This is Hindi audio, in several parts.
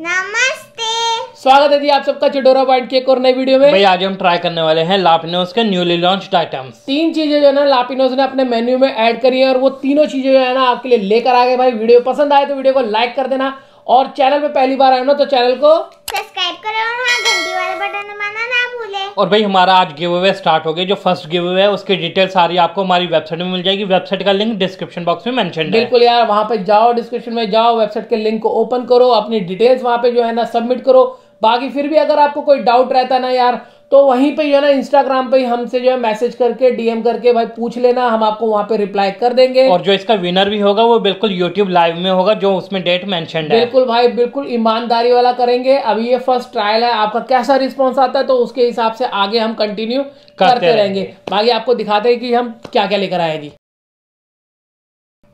नमस्ते स्वागत है जी आप सबका चिडोरा पॉइंट के एक और नए वीडियो में भाई आज हम ट्राई करने वाले हैं लापिनोस के न्यूली लॉन्च आइटम्स तीन चीजें जो है ना लापिनोस ने अपने मेन्यू में ऐड करी है और वो तीनों चीजें जो है ना आपके लिए लेकर आ गए भाई वीडियो पसंद आए तो वीडियो को लाइक कर देना और चैनल पे पहली बार आए ना तो चैनल को सब्सक्राइब करो हाँ घंटी बटन दबाना भूले और भाई हमारा आज गिव अवे स्टार्ट हो गया जो फर्स्ट गिव अवे है उसकी डिटेल सारी आपको हमारी वेबसाइट में मिल जाएगी वेबसाइट का लिंक डिस्क्रिप्शन बॉक्स में मेंशन बिल्कुल यार वहाँ पे जाओ डिस्क्रिप्शन में जाओ वेबसाइट के लिंक को ओपन करो अपनी डिटेल्स वहाँ पे जो है ना सबमिट करो बाकी फिर भी अगर आपको कोई डाउट रहता ना यार तो वहीं पे जो है ना इंस्टाग्राम पे हमसे जो है मैसेज करके डीएम करके भाई पूछ लेना हम आपको वहाँ पे रिप्लाई कर देंगे और जो इसका विनर भी होगा वो बिल्कुल यूट्यूब लाइव में होगा जो उसमें डेट मैंशन है बिल्कुल भाई बिल्कुल ईमानदारी वाला करेंगे अभी ये फर्स्ट ट्रायल है आपका कैसा रिस्पॉन्स आता है तो उसके हिसाब से आगे हम कंटिन्यू करते रहेंगे बाकी आपको दिखाते हैं कि हम क्या क्या लेकर आएगी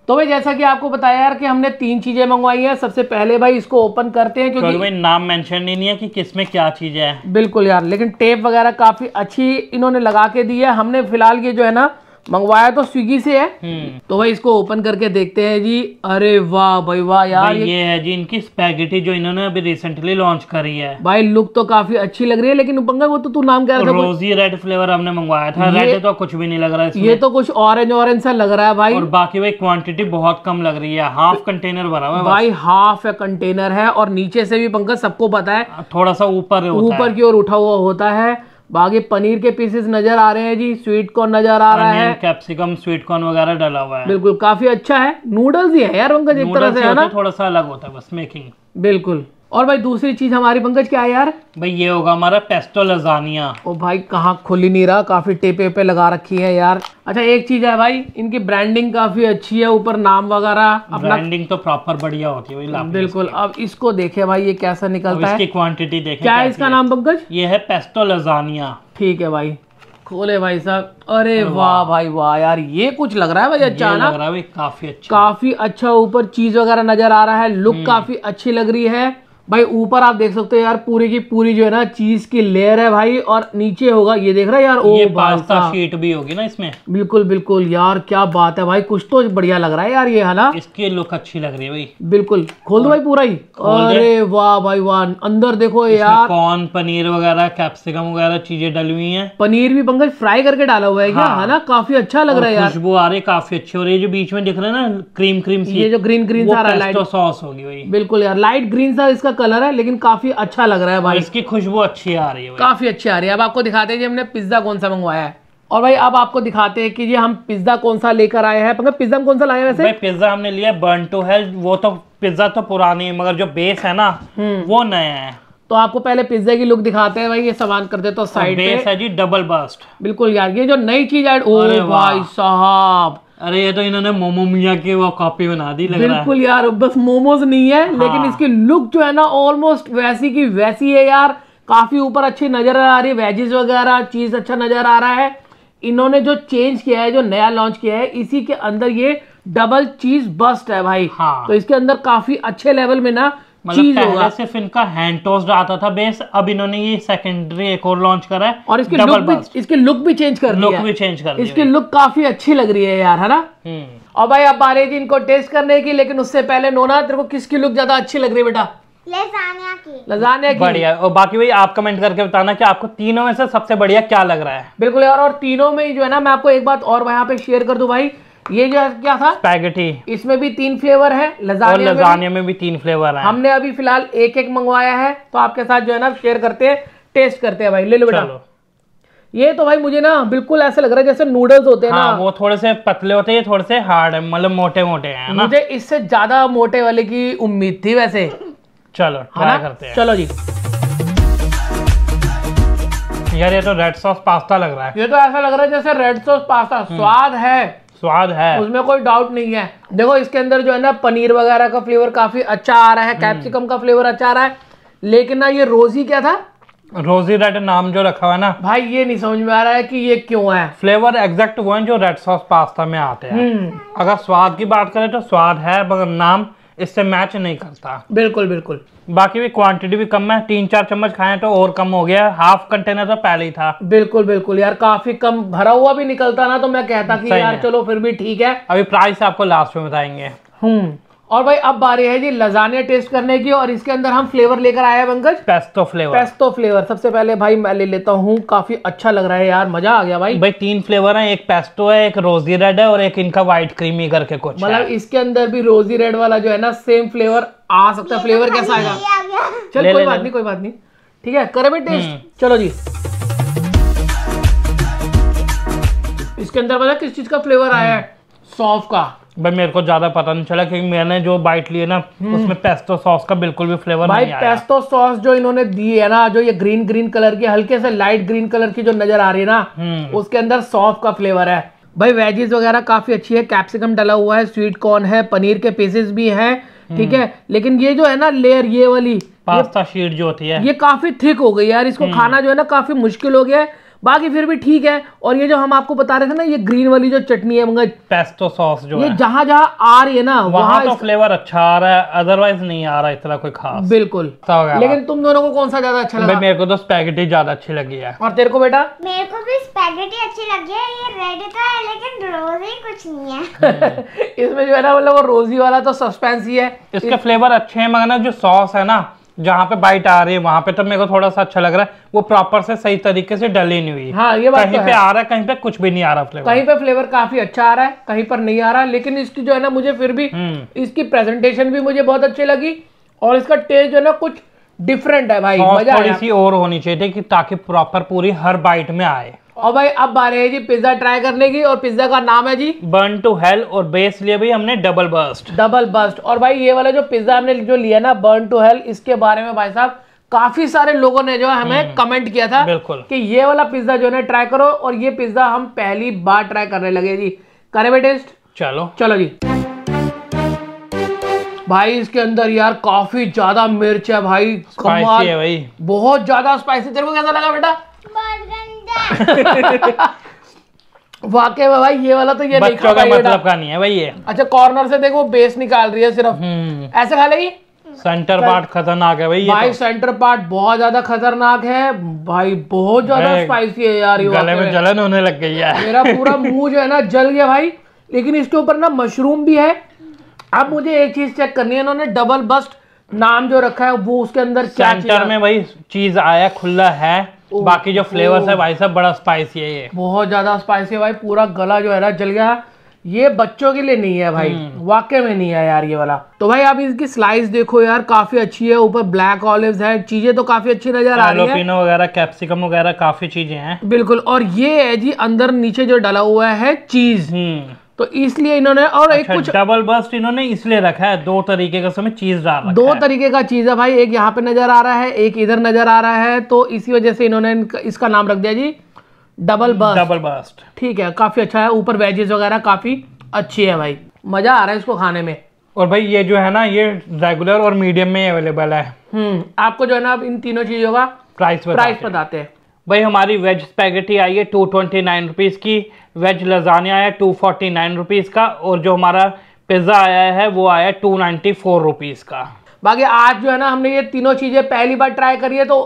तो भाई जैसा कि आपको बताया यार कि हमने तीन चीजें मंगवाई हैं सबसे पहले भाई इसको ओपन करते हैं क्योंकि भाई नाम मेंशन नहीं है कि किसमें क्या चीजें हैं बिल्कुल यार लेकिन टेप वगैरह काफी अच्छी इन्होंने लगा के दी है हमने फिलहाल ये जो है ना मंगवाया तो स्विगी से है हम्म। तो भाई इसको ओपन करके देखते हैं जी अरे वाह भाई वाह यार भाई ये, ये है जी इनकी स्पैगेटी जो इन्होंने अभी रिसेंटली लॉन्च करी है भाई लुक तो काफी अच्छी लग रही है लेकिन वो तो तू नाम क्या था रोजी रेड फ्लेवर हमने मंगवाया था रेड तो कुछ भी नहीं लग रहा है ये तो कुछ ऑरेंज ऑरेंज सा लग रहा है भाई और बाकी भाई क्वान्टिटी बहुत कम लग रही है हाफ कंटेनर भरा हुआ भाई हाफ कंटेनर है और नीचे से भी पंकज सबको पता है थोड़ा सा ऊपर ऊपर की ओर उठा हुआ होता है बाकी पनीर के पीसेस नजर आ रहे हैं जी स्वीट कॉर्न नजर आ रहा है कैप्सिकम स्वीट कॉर्न वगैरह डला हुआ है बिल्कुल काफी अच्छा है नूडल्स ही है यार उनका एक तरह से है ना थोड़ा सा अलग होता है बस मेकिंग बिल्कुल और भाई दूसरी चीज हमारी पंकज क्या है यार भाई ये होगा हमारा पेस्टो लजानिया ओ भाई कहाँ खुली नहीं रहा काफी टेपे पे लगा रखी है यार अच्छा एक चीज है भाई इनकी ब्रांडिंग काफी अच्छी है ऊपर नाम वगैरह ब्रांडिंग तो प्रॉपर बढ़िया होती है भाई बिल्कुल अब इसको देखे भाई ये कैसा निकलता है क्वान्टिटी देखे क्या इसका नाम पंकज ये है पेस्टो लजानिया ठीक है भाई खोले भाई साहब अरे वाह भाई वाह यार ये कुछ लग रहा है भाई अच्छा लग रहा है भाई काफी अच्छा काफी अच्छा ऊपर चीज वगैरह नजर आ रहा है लुक हम्म। काफी अच्छी लग रही है भाई ऊपर आप देख सकते हो यार पूरी की पूरी जो है ना चीज की लेयर है भाई और नीचे होगा ये देख रहा है यार ओ ये पास्ता शीट भी होगी ना इसमें बिल्कुल बिल्कुल यार क्या बात है भाई कुछ तो बढ़िया लग रहा है यार ये है ना इसकी लुक अच्छी लग रही है भाई बिल्कुल खोल दो भाई पूरा ही अरे वाह भाई वाह अंदर देखो यार कॉर्न पनीर वगैरह कैप्सिकम वगैरह चीजें डाली हुई है पनीर भी पंकज फ्राई करके डाला हुआ है क्या हाँ। है ना काफी अच्छा लग रहा है यार वो आ रही काफी अच्छी रही है जो बीच में दिख रहा है ना क्रीम क्रीम ये जो ग्रीन ग्रीन सा सॉस होगी भाई बिल्कुल यार लाइट ग्रीन सा इसका का कलर है लेकिन काफी अच्छा लग रहा है भाई इसकी खुशबू अच्छी आ रही है काफी अच्छी आ रही है अब आपको दिखाते हैं जी हमने पिज्जा कौन सा मंगवाया है और भाई अब आपको दिखाते हैं कि ये हम पिज्जा कौन सा लेकर आए हैं मतलब पिज्जा कौन सा लाए वैसे भाई पिज्जा हमने लिया बर्न टू है वो तो पिज्जा तो पुरानी है मगर जो बेस है ना हम्म। वो नया है तो आपको पहले पिज्जा की लुक दिखाते हैं भाई ये सामान कर दे तो साइड बेस है जी डबल बस्ट बिल्कुल यार ये जो नई चीज ऐड भाई साहब अरे ये तो इन्होंने मोमो मिया की वो कॉपी बना दी लग रहा है बिल्कुल यार बस मोमोज नहीं है हाँ। लेकिन इसकी लुक जो है ना ऑलमोस्ट वैसी की वैसी है यार काफी ऊपर अच्छी नजर आ रही है वेजेस वगैरह चीज अच्छा नजर आ रहा है इन्होंने जो चेंज किया है जो नया लॉन्च किया है इसी के अंदर ये डबल चीज बस्ट है भाई हाँ। तो इसके अंदर काफी अच्छे लेवल में ना मतलब सिर्फ इनका हैंड आता था बेस अब इन्होंने ये सेकेंडरी एक और लॉन्च करा है और इसके लुक भी इसके लुक भी चेंज कर लुक भी चेंज कर लुक काफी अच्छी लग रही है यार है ना हम्म। और भाई अब आ रही थी इनको टेस्ट करने की लेकिन उससे पहले नोना तेरे को किसकी लुक ज्यादा अच्छी लग रही है बेटा लजानिया की बढ़िया और बाकी भाई आप कमेंट करके बताना कि आपको तीनों में से सबसे बढ़िया क्या लग रहा है बिल्कुल यार और तीनों में जो है ना मैं आपको एक बात और यहाँ पे शेयर कर दू भाई ये जो क्या था स्पैगेटी इसमें भी तीन फ्लेवर है लजानिया और लजानिया में भी, में भी तीन फ्लेवर है हमने अभी फिलहाल एक एक मंगवाया है तो आपके साथ जो है ना शेयर करते हैं टेस्ट करते हैं भाई ले लो बेटा ये तो भाई मुझे ना बिल्कुल ऐसा लग रहा है जैसे नूडल्स होते हैं हाँ, ना वो थोड़े से पतले होते हैं थोड़े से हार्ड है मतलब मोटे मोटे हैं मुझे इससे ज्यादा मोटे वाले की उम्मीद थी वैसे चलो ट्राई हाँ करते हैं चलो जी यार ये तो रेड सॉस पास्ता लग रहा है ये तो ऐसा लग रहा है जैसे रेड सॉस पास्ता स्वाद है स्वाद है उसमें कोई डाउट नहीं है देखो इसके अंदर जो है ना पनीर वगैरह का फ्लेवर काफी अच्छा आ रहा है कैप्सिकम हम्म। का फ्लेवर अच्छा आ रहा है लेकिन ना ये रोजी क्या था रोजी रेड नाम जो रखा हुआ है ना भाई ये नहीं समझ में आ रहा है कि ये क्यों है फ्लेवर एग्जैक्ट वो है जो रेड सॉस पास्ता में आते हैं हम्म। अगर स्वाद की बात करें तो स्वाद है मगर नाम इससे मैच नहीं करता बिल्कुल बिल्कुल बाकी भी क्वांटिटी भी कम है तीन चार चम्मच खाए तो और कम हो गया हाफ कंटेनर तो पहले ही था बिल्कुल बिल्कुल यार काफी कम भरा हुआ भी निकलता ना तो मैं कहता कि यार चलो फिर भी ठीक है अभी प्राइस आपको लास्ट में बताएंगे हम्म और भाई अब आ है जी लजानिया टेस्ट करने की और इसके अंदर हम फ्लेवर लेकर आया Pankaj pesto flavour pesto flavour सबसे पहले भाई मैं ले लेता हूँ काफी अच्छा लग रहा है यार मजा आ गया भाई भाई तीन फ्लेवर है एक पेस्टो है एक रोजी रेड है और एक इनका व्हाइट क्रीमी करके कुछ मतलब इसके अंदर भी रोजी रेड वाला जो है ना सेम फ्लेवर आ सकता है फ्लेवर कैसा आएगा चल कोई बात नहीं कोई बात नहीं ठीक है करे भाई टेस्ट हम्म। चलो जी इसके अंदर मतलब किस चीज का फ्लेवर आया है सौफ हम्म। का भाई मेरे को ज्यादा पता नहीं चला क्योंकि मैंने जो बाइट लिए ना हम्म। उसमें पेस्टो सॉस का बिल्कुल भी फ्लेवर भाई नहीं आया। पेस्टो सॉस जो इन्होंने दी है ना जो ये ग्रीन ग्रीन कलर की हल्के से लाइट ग्रीन कलर की जो नजर आ रही है ना हम्म। उसके अंदर सॉफ का फ्लेवर है भाई वेजीज वगैरह काफी अच्छी है कैप्सिकम डला हुआ है स्वीट कॉर्न है पनीर के पीसेस भी है ठीक है हम्म। लेकिन ये जो है ना लेयर ये वाली पास्ता शीट जो होती है ये काफी थिक हो गई यार इसको खाना जो है ना काफी मुश्किल हो गया है बाकी फिर भी ठीक है और ये जो हम आपको बता रहे थे ना ये ग्रीन वाली जो चटनी है मगर पेस्टो सॉस जो ये है जहां जहां आ रही है ना वहां तो फ्लेवर अच्छा आ रहा है अदरवाइज नहीं आ रहा इतना कोई खास बिल्कुल तो लेकिन तुम दोनों को कौन सा ज्यादा अच्छा लगा मेरे को तो स्पैगेटी ज्यादा अच्छी लगी है और तेरे को बेटा मेरे को भी स्पैगेटी अच्छी लगी है ये रेड तो है लेकिन रोजी कुछ नहीं है इसमें जो है ना मतलब वो रोजी वाला तो सस्पेंस ही है इसके फ्लेवर अच्छे है मगर ना जो सॉस है ना जहाँ पे बाइट आ रही है वहां पे तो मेरे को थोड़ा सा अच्छा लग रहा है वो प्रॉपर से सही तरीके से डली नहीं हुई हाँ ये बात तो कहीं तो पे है। आ रहा है कहीं पे कुछ भी नहीं आ रहा फ्लेवर कहीं पे फ्लेवर काफी अच्छा आ रहा है कहीं पर नहीं आ रहा है लेकिन इसकी जो है ना मुझे फिर भी हम्म। इसकी प्रेजेंटेशन भी मुझे बहुत अच्छी लगी और इसका टेस्ट जो है ना कुछ डिफरेंट है भाई थोड़ी सी और होनी चाहिए ताकि प्रॉपर पूरी हर बाइट में आए और भाई अब आ रहे हैं जी पिज्जा ट्राई करने की और पिज्जा का नाम है जी बर्न टू हेल और बेस लिए भाई हमने डबल बस्ट डबल बस्ट और भाई ये वाला जो पिज्जा हमने जो लिया ना बर्न टू हेल इसके बारे में भाई साहब काफी सारे लोगों ने जो है हमें कमेंट हम्म, किया था बिल्कुल कि ये वाला पिज्जा जो है ट्राई करो और ये पिज्जा हम पहली बार ट्राई करने लगे जी करे भाई टेस्ट चलो चलो जी भाई इसके अंदर यार काफी ज्यादा मिर्च है भाई है भाई बहुत ज्यादा स्पाइसी तेरे को कैसा लगा बेटा वाकई में भाई ये वाला तो ये बच्चों का मतलब का नहीं है भाई ये अच्छा कॉर्नर से देखो बेस निकाल रही है सिर्फ हम्म। ऐसे खा लेगी सेंटर पार्ट खतरनाक है भाई ये भाई तो। सेंटर पार्ट बहुत ज्यादा खतरनाक है भाई बहुत ज्यादा स्पाइसी है यार ये गले में जलन होने लग गई है मेरा पूरा मुंह जो है ना जल गया भाई लेकिन इसके ऊपर ना मशरूम भी है अब मुझे एक चीज चेक करनी है इन्होंने डबल बस्ट नाम जो रखा है वो उसके अंदर सेंटर में भाई चीज आया खुला है बाकी जो फ्लेवर है भाई साहब बड़ा स्पाइसी है ये बहुत ज्यादा स्पाइसी है भाई पूरा गला जो है ना जल गया ये बच्चों के लिए नहीं है भाई हम्म। वाकई में नहीं है यार ये वाला तो भाई आप इसकी स्लाइस देखो यार काफी अच्छी है ऊपर ब्लैक ऑलिव है चीजें तो काफी अच्छी नजर आ रही है वगैरह कैप्सिकम वगैरह काफी चीजें हैं बिल्कुल और ये है जी अंदर नीचे जो डला हुआ है चीज तो इसलिए इन्होंने और अच्छा, एक कुछ डबल बस्ट इन्होंने इसलिए रखा है दो तरीके का समय चीज है दो तरीके का चीज है भाई एक यहाँ पे नजर आ रहा है एक इधर नजर आ रहा है तो इसी वजह से इन्होंने इसका नाम रख दिया जी डबल बस्ट डबल बस्ट ठीक है काफी अच्छा है ऊपर वेजेज वगैरह काफी अच्छी है भाई मजा आ रहा है इसको खाने में और भाई ये जो है ना ये रेगुलर और मीडियम में अवेलेबल है हम्म, आपको जो है ना आप इन तीनों चीजों का प्राइस प्राइस बताते हैं वही हमारी वेज स्पैगेटी आई है टू ट्वेंटी नाइन रुपीज़ की वेज लजानिया आया टू फोर्टी नाइन रुपीज़ का और जो हमारा पिज़्ज़ा आया है वो आया टू नाइन्टी फोर रुपीज़ का बाकी आज जो है ना हमने ये तीनों चीज़ें पहली बार ट्राई करी है तो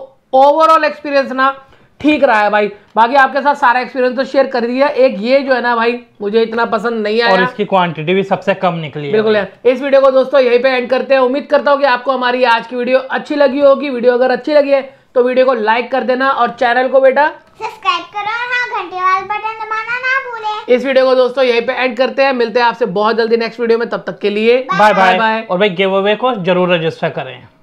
ओवरऑल एक्सपीरियंस ना ठीक रहा है भाई बाकी आपके साथ सारा एक्सपीरियंस तो शेयर कर दिया एक ये जो है ना भाई मुझे इतना पसंद नहीं आया और इसकी क्वांटिटी भी सबसे कम निकली बिल्कुल इस वीडियो को दोस्तों यहीं पे एंड करते हैं उम्मीद करता हूँ कि आपको हमारी आज की वीडियो अच्छी लगी होगी वीडियो अगर अच्छी लगी है तो वीडियो को लाइक कर देना और चैनल को बेटा सब्सक्राइब करो और हाँ घंटे वाला बटन दबाना ना भूले इस वीडियो को दोस्तों यहीं पे एंड करते हैं मिलते हैं आपसे बहुत जल्दी नेक्स्ट वीडियो में तब तक के लिए बाय बाय और भाई गिव अवे को जरूर रजिस्टर करें